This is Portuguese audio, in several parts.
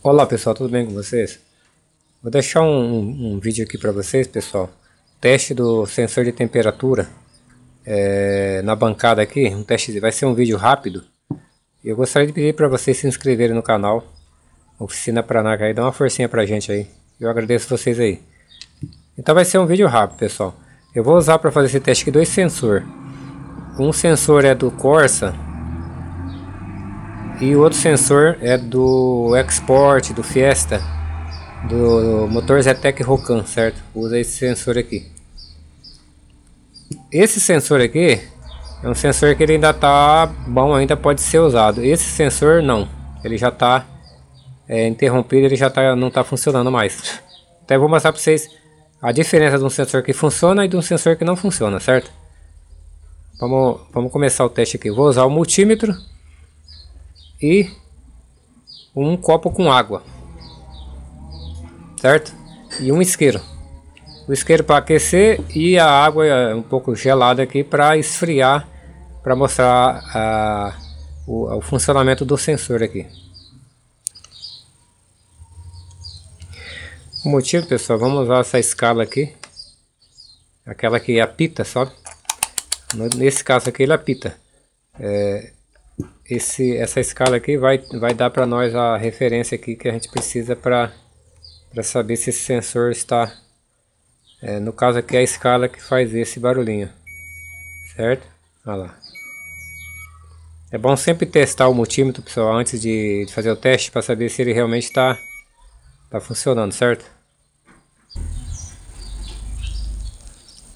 Olá pessoal, tudo bem com vocês? Vou deixar um, um, um vídeo aqui para vocês pessoal Teste do sensor de temperatura é, Na bancada aqui, um teste, vai ser um vídeo rápido Eu gostaria de pedir para vocês se inscreverem no canal Oficina Pranaca aí, dá uma forcinha pra gente aí Eu agradeço vocês aí Então vai ser um vídeo rápido pessoal Eu vou usar para fazer esse teste aqui dois sensores Um sensor é do Corsa e o outro sensor é do Export, do Fiesta, do motor Zetec Rocan, certo? Usa esse sensor aqui. Esse sensor aqui é um sensor que ele ainda tá bom, ainda pode ser usado. Esse sensor não, ele já tá é, interrompido, ele já tá, não tá funcionando mais. Até vou mostrar para vocês a diferença de um sensor que funciona e de um sensor que não funciona, certo? Vamos, vamos começar o teste aqui. Vou usar o multímetro e um copo com água, certo? E um isqueiro. O isqueiro para aquecer e a água é um pouco gelada aqui para esfriar, para mostrar a, o, o funcionamento do sensor aqui. O motivo, pessoal, vamos usar essa escala aqui, aquela que apita, sabe? Nesse caso aqui ele apita. É, esse, essa escala aqui vai, vai dar para nós a referência aqui que a gente precisa para saber se esse sensor está... É, no caso aqui é a escala que faz esse barulhinho, certo? Olha lá. É bom sempre testar o multímetro, pessoal, antes de, de fazer o teste para saber se ele realmente está tá funcionando, certo?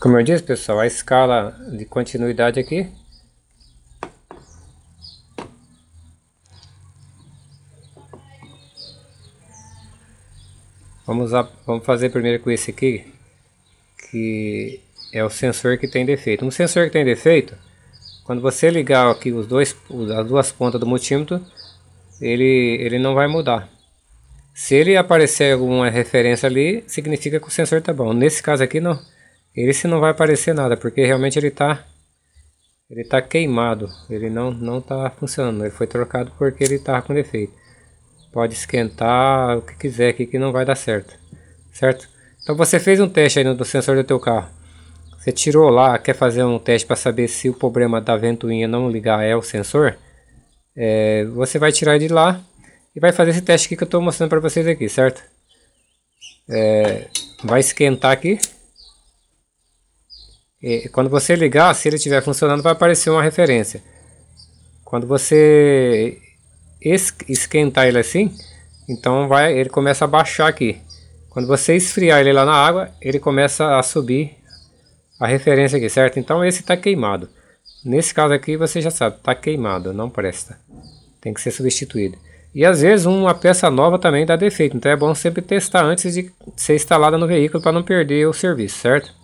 Como eu disse, pessoal, a escala de continuidade aqui Vamos, usar, vamos fazer primeiro com esse aqui, que é o sensor que tem defeito. Um sensor que tem defeito, quando você ligar aqui os dois, as duas pontas do multímetro, ele, ele não vai mudar. Se ele aparecer alguma referência ali, significa que o sensor está bom. Nesse caso aqui, não. Ele se não vai aparecer nada, porque realmente ele está ele está queimado. Ele não está funcionando. Ele foi trocado porque ele está com defeito pode esquentar, o que quiser aqui que não vai dar certo, certo? Então você fez um teste aí no sensor do teu carro, você tirou lá, quer fazer um teste para saber se o problema da ventoinha não ligar é o sensor, é, você vai tirar de lá e vai fazer esse teste aqui que eu estou mostrando para vocês aqui, certo? É, vai esquentar aqui. E quando você ligar, se ele estiver funcionando, vai aparecer uma referência. Quando você es esquentar ele assim, então vai, ele começa a baixar aqui. Quando você esfriar ele lá na água, ele começa a subir a referência aqui, certo? Então esse está queimado. Nesse caso aqui você já sabe, está queimado, não presta. Tem que ser substituído. E às vezes uma peça nova também dá defeito, então é bom sempre testar antes de ser instalada no veículo para não perder o serviço, certo?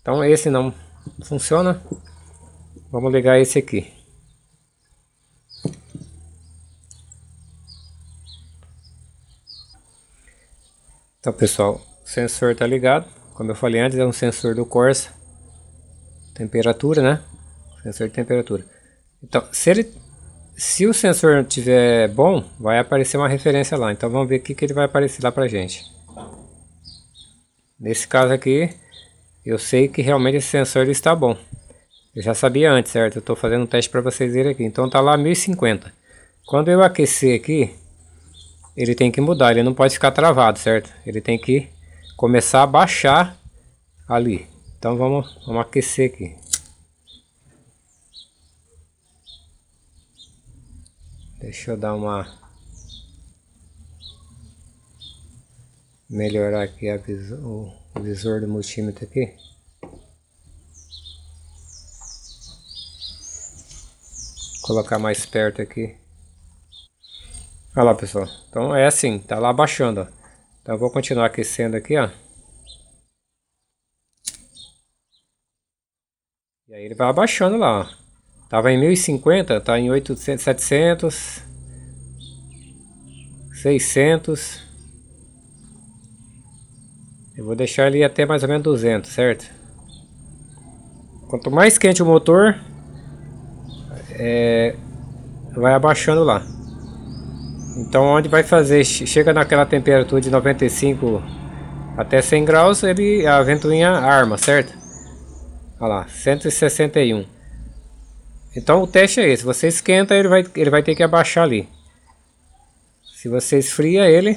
Então esse não funciona. Vamos ligar esse aqui. Então pessoal, o sensor está ligado, como eu falei antes, é um sensor do Corsa, temperatura, né? Sensor de temperatura. Então, se ele, se o sensor tiver bom, vai aparecer uma referência lá. Então vamos ver o que, que ele vai aparecer lá pra gente. Nesse caso aqui, eu sei que realmente esse sensor ele está bom. Eu já sabia antes, certo? Eu estou fazendo um teste para vocês verem aqui. Então está lá 1050. Quando eu aquecer aqui, ele tem que mudar, ele não pode ficar travado, certo? Ele tem que começar a baixar ali. Então vamos, vamos aquecer aqui. Deixa eu dar uma... Melhorar aqui vis... o visor do multímetro aqui. colocar mais perto aqui. Olha lá, pessoal. Então é assim, tá lá baixando, ó. Então eu vou continuar aquecendo aqui, ó. E aí ele vai abaixando lá, ó. Tava em 1050, tá em 800, 700, 600. Eu vou deixar ele até mais ou menos 200, certo? Quanto mais quente o motor, é, vai abaixando lá. Então onde vai fazer, chega naquela temperatura de 95 até 100 graus, ele, a ventoinha arma, certo? Olha lá, 161. Então o teste é esse, você esquenta, ele vai, ele vai ter que abaixar ali. Se você esfria ele,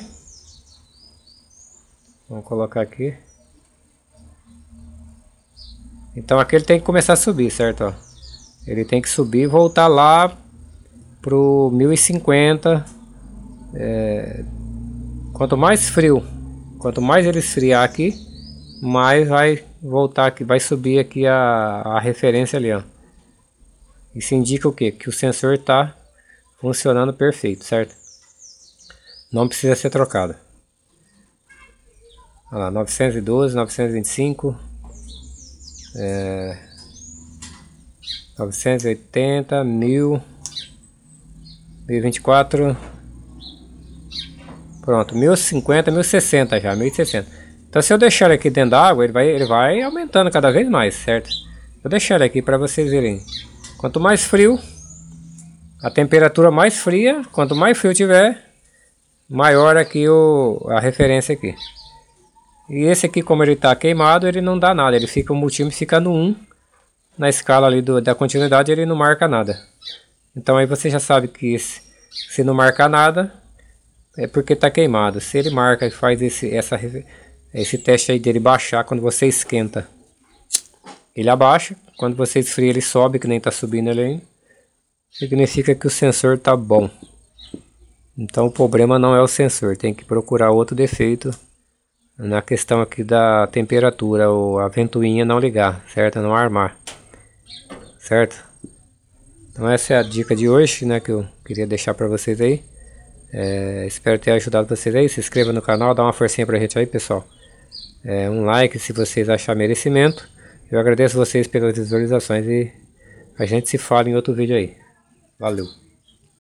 vamos colocar aqui. Então aqui ele tem que começar a subir, certo? Ele tem que subir e voltar lá pro 1050 é, quanto mais frio, quanto mais ele esfriar aqui, mais vai voltar aqui, vai subir aqui a, a referência ali, ó. Isso indica o que? Que o sensor está funcionando perfeito, certo? Não precisa ser trocado. Olha lá, 912, 925, é, 980, 1000, 1024. Pronto, 1050, 1060 já, 1060. Então se eu deixar ele aqui dentro da água, ele vai, ele vai aumentando cada vez mais, certo? Vou deixar ele aqui para vocês verem. Quanto mais frio, a temperatura mais fria, quanto mais frio tiver, maior aqui o, a referência aqui. E esse aqui, como ele está queimado, ele não dá nada. Ele fica, o multímetro fica no 1. Na escala ali do, da continuidade, ele não marca nada. Então aí você já sabe que esse, se não marcar nada, é porque está queimado. Se ele marca e faz esse, essa, esse teste aí dele baixar quando você esquenta, ele abaixa. Quando você esfria, ele sobe, que nem está subindo ele ainda. Significa que o sensor está bom. Então o problema não é o sensor, tem que procurar outro defeito na questão aqui da temperatura, ou a ventoinha não ligar, certo? Não armar, certo? Então essa é a dica de hoje, né, que eu queria deixar para vocês aí. É, espero ter ajudado vocês aí. Se inscreva no canal, dá uma forcinha pra gente aí, pessoal. É, um like se vocês acharem merecimento. Eu agradeço vocês pelas visualizações e a gente se fala em outro vídeo aí. Valeu!